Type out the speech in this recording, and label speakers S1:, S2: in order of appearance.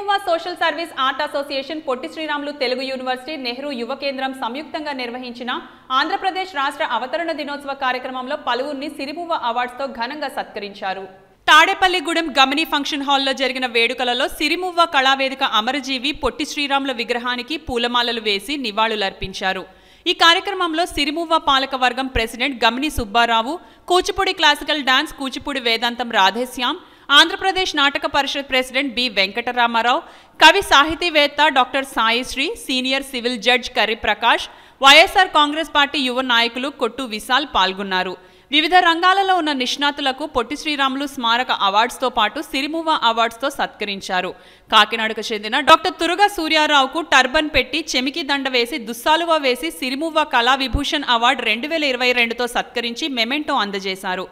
S1: మహబూబా social service art association Potti Sriramulu Telugu university Nehru Yuva Kendram సంయుక్తంగా నిర్వహించిన ఆంధ్రప్రదేశ్ రాష్ట్ర అవతరణ దినోత్సవ కార్యక్రమంలో పలువురిని సిరిపువ్వ అవార్డ్స్తో ఘనంగా సత్కరించారు తాడేపల్లిగూడెం గమని ఫంక్షన్ హాల్లో జరిగిన వేడుకలలో సిరిమువ్వ కళావేదిక అమరజీవి పొట్టి శ్రీరాముల విగ్రహానికి పూలమాలలు వేసి నివాళులర్పించారు ఈ కార్యక్రమంలో సిరిమువ్వ పాలక వర్గం president గమిని Subbarao Kuchipudi classical dance Kuchipudi వేదాంతం రాధేశ్యాం ఆంధ్రప్రదేశ్ నాటక పరిషత్ ప్రెసిడెంట్ బి వెంకటరామారావు కవి సాహితీవేత్త doctor Saisri senior civil judge కరిప్రకాష్ YSR Congress party యువ నాయకులు కొట్టు విశాల్ పాల్గొన్నారు వివిధ రంగాలలో ఉన్న నిష్ణాతులకు పొట్టి శ్రీరాములు స్మారక అవార్డ్స్తో పాటు సిరిమువ అవార్డ్స్తో సత్కరించారు కాకినాడకు చెందిన డాక్టర్ తురుగ సూర్యారావుకు టర్బన్ పెట్టి చెమికి దండ వేసి దుస్సాలువ వేసి సిరిమువ కళా విభూషణ్ అవార్డు రెండు వేల ఇరవై రెండుతో సత్కరించి మెమెంటో అందజేశారు